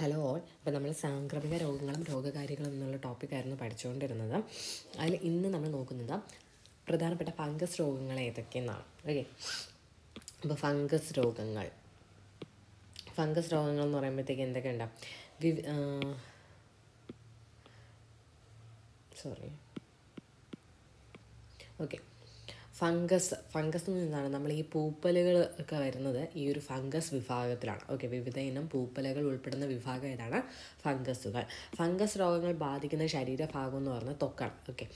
hello all അപ്പോൾ നമ്മൾ സാംക്രമിക രോഗങ്ങളും രോഗകാര്യങ്ങളും എന്നുള്ള ടോപ്പിക്കായിരുന്നു പഠിച്ചുകൊണ്ടിരുന്നത് അതിൽ ഇന്ന് നമ്മൾ നോക്കുന്നത് പ്രധാനപ്പെട്ട ഫംഗസ് രോഗങ്ങൾ ഏതൊക്കെയെന്നാണ് ഓക്കെ അപ്പോൾ ഫംഗസ് രോഗങ്ങൾ ഫംഗസ് രോഗങ്ങൾ എന്ന് പറയുമ്പോഴത്തേക്ക് എന്തൊക്കെ ഉണ്ടാവും സോറി ഓക്കെ ഫംഗസ് ഫംഗസിൽ നിന്നാണ് നമ്മൾ ഈ പൂപ്പലുകൾ ഒക്കെ വരുന്നത് ഈ ഒരു ഫംഗസ് വിഭാഗത്തിലാണ് ഓക്കെ വിവിധ ഇനം പൂപ്പലുകൾ ഉൾപ്പെടുന്ന വിഭാഗം ഏതാണ് ഫംഗസുകൾ ഫംഗസ് രോഗങ്ങൾ ബാധിക്കുന്ന ശരീരഭാഗം എന്ന് പറഞ്ഞാൽ തൊക്കാണ് ഓക്കെ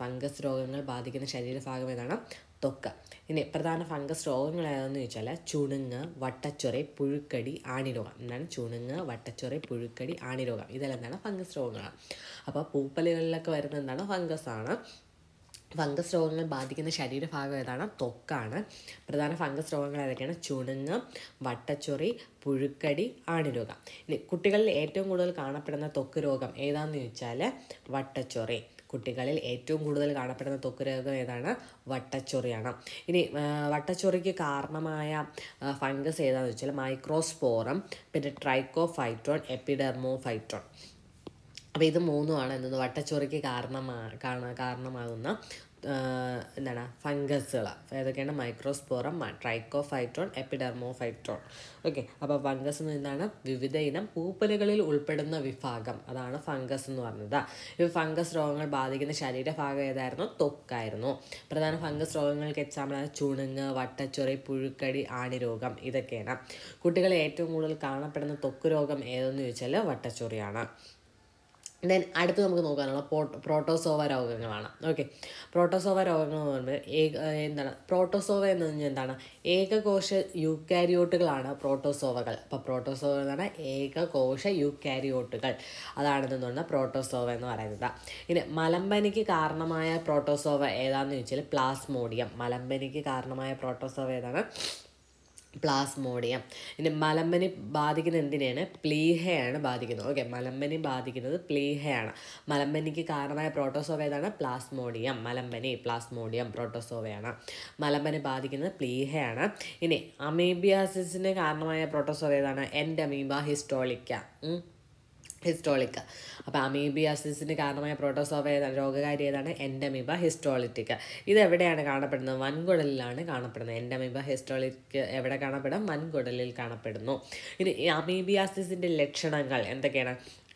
ഫംഗസ് രോഗങ്ങൾ ബാധിക്കുന്ന ശരീരഭാഗം ഏതാണ് തൊക്ക ഇനി പ്രധാന ഫംഗസ് രോഗങ്ങൾ ഏതാണെന്ന് ചോദിച്ചാൽ ചുണുങ്ങ് വട്ടച്ചൊറി പുഴുക്കടി ആണിരോഗം എന്താണ് ചുണുങ്ങ് വട്ടച്ചൊറി പുഴുക്കടി ആണിരോഗം ഇതെല്ലാം എന്താണ് ഫംഗസ് രോഗങ്ങളാണ് അപ്പോൾ പൂപ്പലുകളിലൊക്കെ വരുന്ന എന്താണ് ആണ് ഫംഗസ് രോഗങ്ങൾ ബാധിക്കുന്ന ശരീരഭാഗം ഏതാണ് തൊക്കാണ് പ്രധാന ഫംഗസ് രോഗങ്ങൾ ഏതൊക്കെയാണ് ചുണങ്ങ് വട്ടച്ചൊറി പുഴുക്കടി ആണിരോഗം ഇനി കുട്ടികളിൽ ഏറ്റവും കൂടുതൽ കാണപ്പെടുന്ന തൊക്ക് രോഗം ഏതാണെന്ന് ചോദിച്ചാൽ വട്ടച്ചൊറി കുട്ടികളിൽ ഏറ്റവും കൂടുതൽ കാണപ്പെടുന്ന തൊക്ക് രോഗം ഏതാണ് വട്ടച്ചൊറിയാണ് ഇനി വട്ടച്ചൊറിക്ക് കാരണമായ ഫംഗസ് ഏതാണെന്ന് വെച്ചാൽ മൈക്രോസ്പോറം പിന്നെ ട്രൈക്കോഫൈറ്റോൺ എപ്പിഡെർമോഫൈറ്റോൺ അപ്പോൾ ഇത് മൂന്നുമാണ് എന്തോ വട്ടച്ചോറിക്ക് കാരണമാണ് കാരണമാകുന്ന എന്താണ് ഫംഗസുകൾ ഏതൊക്കെയാണ് മൈക്രോസ്പോറം ട്രൈക്കോഫൈട്രോൺ എപ്പിഡെർമോഫൈട്രോൺ ഓക്കെ അപ്പോൾ ഫംഗസ് എന്ന് എന്താണ് വിവിധ ഇനം പൂപ്പലുകളിൽ ഉൾപ്പെടുന്ന വിഭാഗം അതാണ് ഫംഗസ് എന്ന് പറഞ്ഞത് ഈ ഫംഗസ് രോഗങ്ങൾ ബാധിക്കുന്ന ശരീരഭാഗം ഏതായിരുന്നു തൊക്കായിരുന്നു പ്രധാന ഫംഗസ് രോഗങ്ങൾക്ക് എക്സാമ്പിളാണ് ചുണുങ്ങ് വട്ടച്ചൊറി പുഴുക്കടി ആണിരോഗം ഇതൊക്കെയാണ് കുട്ടികളെ ഏറ്റവും കൂടുതൽ കാണപ്പെടുന്ന തൊക്ക് രോഗം ഏതെന്ന് ചോദിച്ചാൽ വട്ടച്ചൊറിയാണ് ദെൻ അടുത്ത് നമുക്ക് നോക്കാനുള്ള പ്രോ പ്രോട്ടോസോവ രോഗങ്ങളാണ് ഓക്കെ പ്രോട്ടോസോവ രോഗങ്ങൾ എന്ന് പറയുമ്പോൾ ഏക എന്താണ് പ്രോട്ടോസോവ എന്ന് പറഞ്ഞാൽ എന്താണ് ഏകകോശ യുക്കാരിയോട്ടുകളാണ് പ്രോട്ടോസോവകൾ അപ്പോൾ പ്രോട്ടോസോവ എന്ന് പറഞ്ഞാൽ ഏകകോശ യുക്കാരിയോട്ടുകൾ അതാണെന്ന് പറഞ്ഞാൽ പ്രോട്ടോസോവ എന്ന് പറയുന്നത് ഇനി മലമ്പനിക്ക് കാരണമായ പ്രോട്ടോസോവ ഏതാണെന്ന് ചോദിച്ചാൽ പ്ലാസ്മോഡിയം മലമ്പനിക്ക് കാരണമായ പ്രോട്ടോസോവ ഏതാണ് പ്ലാസ്മോഡിയം പിന്നെ മലമ്പനി ബാധിക്കുന്നത് എന്തിനാണ് പ്ലീഹയാണ് ബാധിക്കുന്നത് ഓക്കെ മലമ്പനി ബാധിക്കുന്നത് പ്ലീഹയാണ് മലമ്പനിക്ക് കാരണമായ പ്രോട്ടോസോവ ഏതാണ് പ്ലാസ്മോഡിയം മലമ്പനി പ്ലാസ്മോഡിയം പ്രോട്ടോസോവയാണ് മലമ്പനി ബാധിക്കുന്നത് പ്ലീഹയാണ് ഇനി അമീബിയാസിന് കാരണമായ പ്രോട്ടോസോവ ഏതാണ് എൻഡമീബ ഹിസ്റ്റോളിക്ക ഹിസ്റ്റോളിക്ക അപ്പോൾ അമീബിയാസിസിന് കാരണമായ പ്രോട്ടോസോവ ഏതാണ് രോഗകാരി ഏതാണ് എൻഡമീബ ഹിസ്റ്റോളിറ്റിക്ക ഇത് എവിടെയാണ് കാണപ്പെടുന്നത് വൻകുടലിലാണ് കാണപ്പെടുന്നത് എൻഡമീബ ഹിസ്റ്റോളിക് എവിടെ കാണപ്പെടും വൻകുടലിൽ കാണപ്പെടുന്നു ഇനി അമീബിയാസിസിൻ്റെ ലക്ഷണങ്ങൾ എന്തൊക്കെയാണ്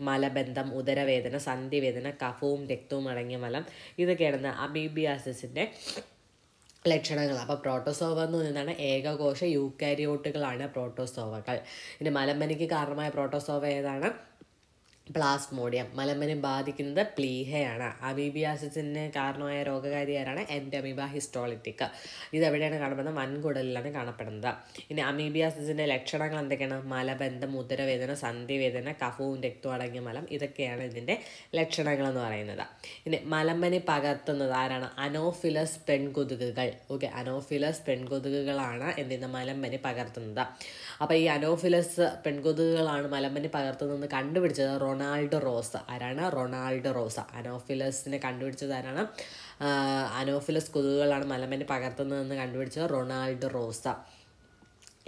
മലബന്ധം ഉദരവേദന സന്ധിവേദന കഫവും രക്തവും അടങ്ങിയ മലം ഇതൊക്കെയാണ് അമീബിയാസിസിൻ്റെ ലക്ഷണങ്ങൾ അപ്പോൾ പ്രോട്ടോസോവ എന്ന് പറയുന്നതാണ് ഏകകോശ യൂക്കാരിയോട്ടുകളാണ് പ്രോട്ടോസോവകൾ ഇനി മലമ്പനിക്ക് കാരണമായ പ്രോട്ടോസോവ ഏതാണ് പ്ലാസ്മോഡിയം മലമ്പനെ ബാധിക്കുന്നത് പ്ലീഹയാണ് അമീബിയാസിന് കാരണമായ രോഗകാരിയാരാണ് എൻഡമീബ ഹിസ്റ്റോളിറ്റിക്ക ഇതെവിടെയാണ് കാണപ്പെടുന്നത് വൻകുടലിലാണ് കാണപ്പെടുന്നത് ഇനി അമീബിയാസിൻ്റെ ലക്ഷണങ്ങൾ എന്തൊക്കെയാണ് മലബന്ധം മുദ്രവേദന സന്ധിവേദന കഫവും രക്തവും അടങ്ങിയ മലം ഇതൊക്കെയാണ് ഇതിൻ്റെ ലക്ഷണങ്ങൾ എന്ന് പറയുന്നത് ഇനി മലമ്പനി പകർത്തുന്നത് ആരാണ് അനോഫിലസ് പെൺകൊതുകുകൾ ഓക്കെ അനോഫിലസ് പെൺകൊതുകുകളാണ് എന്തിന് മലമ്പനി പകർത്തുന്നത് അപ്പോൾ ഈ അനോഫിലസ് പെൺകൊതുകുകളാണ് മലമ്പനി പകർത്തുന്നതെന്ന് കണ്ടുപിടിച്ചത് റൊണാൾഡോ റോസ ആരാണ് റൊണാൾഡോ റോസ അനോഫിലസിനെ കണ്ടുപിടിച്ചത് ആരാണ് അനോഫിലസ് കൊതുകുകളാണ് മലമേനെ പകർത്തുന്നതെന്ന് കണ്ടുപിടിച്ചത് റൊണാൾഡോ റോസ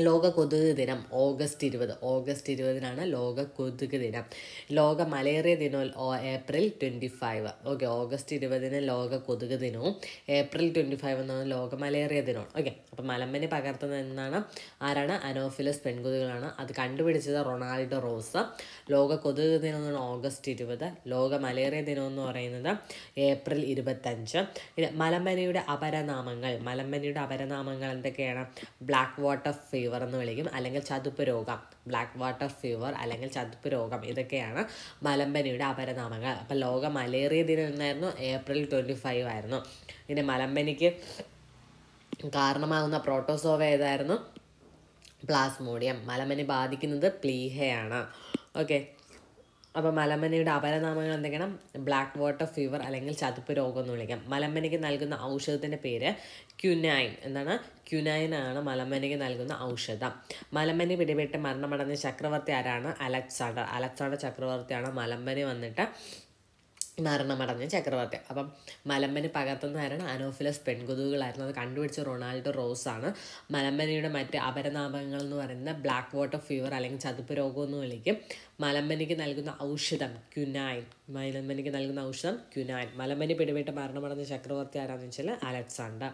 ലോക കൊതുക് ദിനം ഓഗസ്റ്റ് ഇരുപത് ഓഗസ്റ്റ് ഇരുപതിനാണ് ലോക കൊതുക് ദിനം ലോക മലേറിയ ദിനം April twenty five okay August ഇരുപതിന് ലോക കൊതുക് ദിനവും ഏപ്രിൽ ട്വൻറ്റി ഫൈവ് എന്നാണ് ലോക മലേറിയ ദിനവും ഓക്കെ അപ്പം മലമ്പനി പകർത്തുന്നതെന്നാണ് ആരാണ് അനോഫിലസ് പെൺകൊതുകളാണ് അത് കണ്ടുപിടിച്ചത് റൊണാൾഡോ റോസ് ലോക കൊതുക് ദിനം ഓഗസ്റ്റ് ഇരുപത് ലോക മലേറിയ ദിനം എന്ന് പറയുന്നത് ഏപ്രിൽ ഇരുപത്തഞ്ച് പിന്നെ മലമ്പനിയുടെ അപരനാമങ്ങൾ മലമ്പനിയുടെ അപരനാമങ്ങൾ എന്തൊക്കെയാണ് ബ്ലാക്ക് വാട്ടർ ഫേ ഫീവർ എന്ന് വിളിക്കും അല്ലെങ്കിൽ ചതുപ്പ് രോഗം ബ്ലാക്ക് വാട്ടർ ഫീവർ അല്ലെങ്കിൽ ചതുപ്പ് രോഗം ഇതൊക്കെയാണ് മലമ്പനിയുടെ അപരനാമങ്ങൾ അപ്പോൾ ലോക മലേറിയ ദിനം എന്നായിരുന്നു ഏപ്രിൽ ട്വൻറ്റി ഫൈവ് ആയിരുന്നു പിന്നെ മലമ്പനിക്ക് കാരണമാകുന്ന പ്രോട്ടോസോവ ഏതായിരുന്നു പ്ലാസ്മോഡിയം മലമ്പനി ബാധിക്കുന്നത് പ്ലീഹയാണ് ഓക്കെ അപ്പോൾ മലമ്പനിയുടെ അപരനാമങ്ങൾ എന്തെങ്കിലും ബ്ലാക്ക് വാട്ടർ ഫീവർ അല്ലെങ്കിൽ ചതുപ്പ് രോഗം എന്ന് വിളിക്കാം മലമ്പനിക്ക് നൽകുന്ന ഔഷധത്തിൻ്റെ പേര് ക്യുനൈൻ എന്താണ് ആണ് മലമ്പനിക്ക് നൽകുന്ന ഔഷധം മലമ്പനി പിടിപെട്ട് മരണമടഞ്ഞ ചക്രവർത്തി ആരാണ് അലക്സാണ്ടർ അലക്സാണ്ടർ ചക്രവർത്തിയാണ് മലമ്പനി വന്നിട്ട് മരണമടഞ്ഞ ചക്രവർത്തി അപ്പം മലമ്പനി പകർത്തുന്നതായിരുന്ന അനോഫിലസ് പെൺകുതുകളായിരുന്നു അത് കണ്ടുപിടിച്ച റൊണാൾഡോ റോസാണ് മലമ്പനിയുടെ മറ്റ് അപരനാമങ്ങൾ എന്ന് പറയുന്ന ബ്ലാക്ക് വാട്ടർ ഫീവർ അല്ലെങ്കിൽ ചതുപ്പ് രോഗം എന്ന് വിളിക്കും മലമ്പനിക്ക് നൽകുന്ന ഔഷധം ക്യുനൈൻ മലമ്പനിക്ക് നൽകുന്ന ഔഷധം ക്യുനൈൻ മലമ്പനി പിടിപെട്ട് മരണമടഞ്ഞ ചക്രവർത്തി ആരാന്ന് വെച്ചാൽ അലക്സാണ്ടർ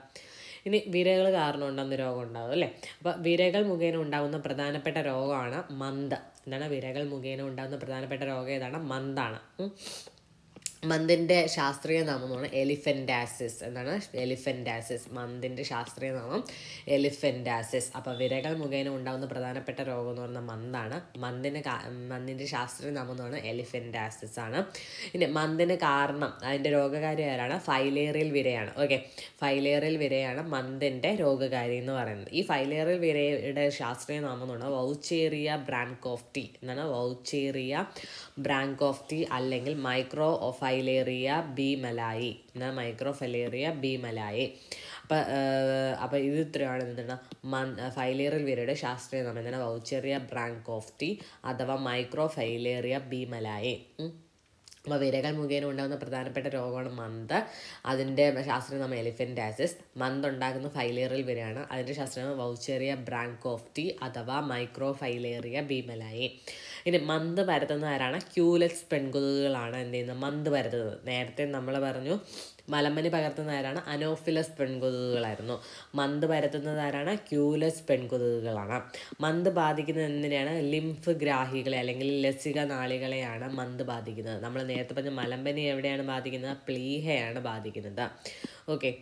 ഇനി വിരകൾ കാരണം ഉണ്ടാകുന്ന രോഗം ഉണ്ടാകും അല്ലേ അപ്പോൾ വിരകൾ മുഖേന ഉണ്ടാകുന്ന പ്രധാനപ്പെട്ട രോഗമാണ് മന്ത് എന്താണ് വിരകൾ മുഖേന ഉണ്ടാകുന്ന പ്രധാനപ്പെട്ട രോഗം ഏതാണ് മന്താണ് മന്തിൻ്റെ ശാസ്ത്രീയ നാമം എന്ന് പറഞ്ഞാൽ എലിഫൻറ്റാസിസ് എന്താണ് എലിഫൻറ്റാസിസ് മന്തിൻ്റെ ശാസ്ത്രീയ നാമം എലിഫൻറ്റാസിസ് അപ്പോൾ വിരകൾ മുഖേന ഉണ്ടാകുന്ന പ്രധാനപ്പെട്ട രോഗം എന്ന് പറഞ്ഞാൽ മന്താണ് മന്തിന് മന്തിൻ്റെ ശാസ്ത്രീയ നാമം എന്ന് പറഞ്ഞാൽ എലിഫൻറ്റാസിസ് ആണ് പിന്നെ മന്തിന് കാരണം അതിൻ്റെ രോഗകാരി ആരാണ് ഫൈലേറിയൽ വിരയാണ് ഓക്കെ ഫൈലേറിയൽ വിരയാണ് മന്തിൻ്റെ രോഗകാരി എന്ന് പറയുന്നത് ഈ ഫൈലേറിയൽ വിരയുടെ ശാസ്ത്രീയ നാമം എന്ന് പറഞ്ഞാൽ വൗച്ചേറിയ ബ്രാൻകോഫ്റ്റി എന്നാണ് വൗച്ചേറിയ ബ്രാങ്കോഫ്തി അല്ലെങ്കിൽ മൈക്രോ ഫൈലേറിയ ബി മലായി എന്നാൽ മൈക്രോ ഫൈലേറിയ ബി മലായി അപ്പം അപ്പം ഇത് ഇത്രയാണ് എന്താണ് മൺ ഫൈലേറിൽ വരുടെ ശാസ്ത്രീയ നാമം എന്താണ് വൗച്ചേറിയ ബ്രാങ്കോഫ്തി അഥവാ മൈക്രോ ഫൈലേറിയ ബി മലായി വിരകൾ മുഖേന ഉണ്ടാകുന്ന പ്രധാനപ്പെട്ട രോഗമാണ് മന്ത് അതിൻ്റെ ശാസ്ത്രനാമം എലിഫൻറ്റാസിസ് മന്ത് ഉണ്ടാകുന്ന ഫൈലേറിൽ വരെയാണ് അതിൻ്റെ ശാസ്ത്രം വൗച്ചേറിയ ബ്രാങ്കോഫ്റ്റി അഥവാ മൈക്രോ ഫൈലേറിയ ഭീമലായി ഇനി മന്ത് പരത്തുന്ന ആരാണ് ക്യൂലക്സ് പെൺകൊതുകുകളാണ് എന്ത് ചെയ്യുന്നത് മന്ത് പരത്തുന്നത് നേരത്തെ നമ്മൾ പറഞ്ഞു മലമ്പനി പകർത്തുന്നതാരാണ് അനോഫിലസ് പെൺകൊതുകുകളായിരുന്നു മന്ത് പരത്തുന്നതാരാണ് ക്യൂലസ് പെൺകൊതുകുകളാണ് മന്ത് ബാധിക്കുന്നത് എന്തിനെയാണ് ലിംഫ് ഗ്രാഹികളെ അല്ലെങ്കിൽ ലസിക നാളികളെയാണ് മന്ത് ബാധിക്കുന്നത് നമ്മൾ നേരത്തെ പറഞ്ഞ മലമ്പനി എവിടെയാണ് ബാധിക്കുന്നത് പ്ലീഹയാണ് ബാധിക്കുന്നത് ഓക്കെ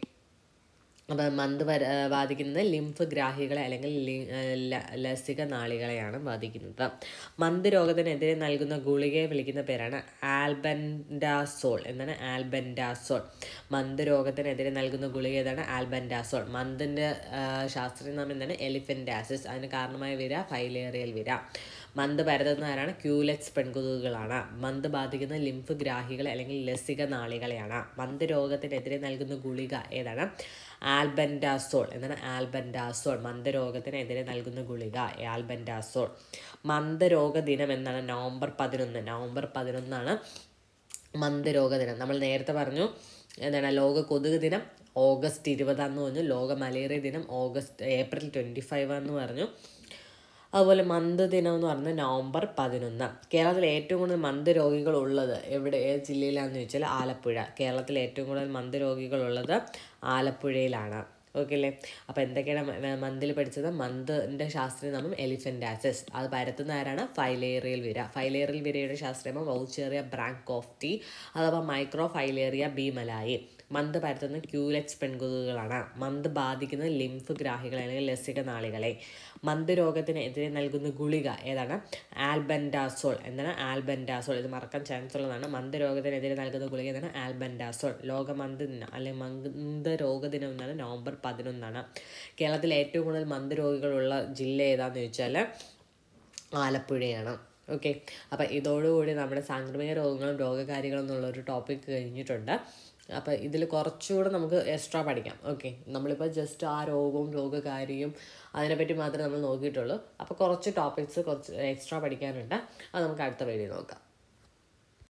അപ്പം മന്ത് വര ബാധിക്കുന്നത് ലിംഫ് ഗ്രാഹികളെ അല്ലെങ്കിൽ ലസിക നാളികളെയാണ് ബാധിക്കുന്നത് മന്ത് രോഗത്തിനെതിരെ നൽകുന്ന ഗുളികയെ വിളിക്കുന്ന പേരാണ് ആൽബൻഡാസോൾ എന്നാണ് ആൽബൻഡാസോൾ മന്ത് രോഗത്തിനെതിരെ നൽകുന്ന ഗുളിക ഏതാണ് ആൽബൻഡാസോൾ മന്തിൻ്റെ നാമം എന്താണ് എലിഫൻറ്റാസിസ് അതിന് കാരണമായ വിര ഫൈലേറിയൽ വിര മന്ത് പരത്തുന്നവരാണ് ക്യൂലെക്സ് പെൺകുതുകളാണ് മന്ത് ബാധിക്കുന്ന ലിംഫ് ഗ്രാഹികളെ അല്ലെങ്കിൽ ലസിക നാളികളെയാണ് മന്ത് രോഗത്തിനെതിരെ നൽകുന്ന ഗുളിക ഏതാണ് ആൽബൻഡാസോൾ എന്താണ് ആൽബൻഡാസോൾ മന്ദരോഗത്തിനെതിരെ നൽകുന്ന ഗുളിക ആൽബൻഡാസോൾ മന്ദരോഗ ദിനം എന്നാണ് നവംബർ പതിനൊന്ന് നവംബർ പതിനൊന്നാണ് മന്ദരോഗ ദിനം നമ്മൾ നേരത്തെ പറഞ്ഞു എന്താണ് ലോക കൊതുക് ദിനം ഓഗസ്റ്റ് ഇരുപതാന്ന് പറഞ്ഞു ലോക മലേറിയ ദിനം ഓഗസ്റ്റ് ഏപ്രിൽ ട്വൻറ്റി ഫൈവ് എന്ന് പറഞ്ഞു അതുപോലെ മന്ത് ദിനം എന്ന് പറയുന്നത് നവംബർ പതിനൊന്ന് കേരളത്തിൽ ഏറ്റവും കൂടുതൽ മന്ത് രോഗികൾ ഉള്ളത് എവിടെ ഏത് ജില്ലയിലാണെന്ന് ചോദിച്ചാൽ ആലപ്പുഴ കേരളത്തിൽ ഏറ്റവും കൂടുതൽ മന്ത് ഉള്ളത് ആലപ്പുഴയിലാണ് ഓക്കെ അല്ലേ അപ്പോൾ എന്തൊക്കെയാണ് മന്തിൽ പഠിച്ചത് മന്തിൻ്റെ ശാസ്ത്രീയ നാമം എലിഫൻറ്റാസിസ് അത് പരത്തുന്ന ആരാണ് ഫൈലേറിയൽ വിര ഫൈലേറിയൽ വിരയുടെ ശാസ്ത്രീയമോ വൗച്ചേറിയ ബ്രാങ്ക് ഓഫ് ടി അഥവാ മൈക്രോ ഫൈലേറിയ ബി മലായി മന്ത് പരത്തുന്ന ക്യൂലക്സ് പെൺകൊതുകുകളാണ് മന്ത് ബാധിക്കുന്ന ലിംഫ് ഗ്രാഹികൾ അല്ലെങ്കിൽ ലസിക നാളികളെ മന്ത് രോഗത്തിനെതിരെ നൽകുന്ന ഗുളിക ഏതാണ് ആൽബൻഡാസോൾ എന്താണ് ആൽബൻഡാസോൾ ഇത് മറക്കാൻ ചാൻസ് ഉള്ളതാണ് മന്ത് രോഗത്തിനെതിരെ നൽകുന്ന ഗുളിക എന്താണ് ആൽബൻഡാസോൾ ലോക ദിനം അല്ലെങ്കിൽ മന്ത് രോഗദിനം എന്നാണ് നവംബർ പതിനൊന്നാണ് കേരളത്തിൽ ഏറ്റവും കൂടുതൽ മന്ത് രോഗികളുള്ള ജില്ല ഏതാണെന്ന് ചോദിച്ചാൽ ആലപ്പുഴയാണ് ഓക്കെ അപ്പോൾ ഇതോടുകൂടി നമ്മുടെ സാംക്രമിക രോഗങ്ങളും രോഗകാര്യങ്ങളും എന്നുള്ളൊരു ഒരു ടോപ്പിക് കഴിഞ്ഞിട്ടുണ്ട് അപ്പോൾ ഇതിൽ കുറച്ചുകൂടെ നമുക്ക് എക്സ്ട്രാ പഠിക്കാം ഓക്കെ നമ്മളിപ്പോൾ ജസ്റ്റ് ആ രോഗവും രോഗകാരിയും അതിനെപ്പറ്റി മാത്രമേ നമ്മൾ നോക്കിയിട്ടുള്ളൂ അപ്പോൾ കുറച്ച് ടോപ്പിക്സ് കുറച്ച് എക്സ്ട്രാ പഠിക്കാനുണ്ട് അത് നമുക്ക് അടുത്ത വീഡിയോ നോക്കാം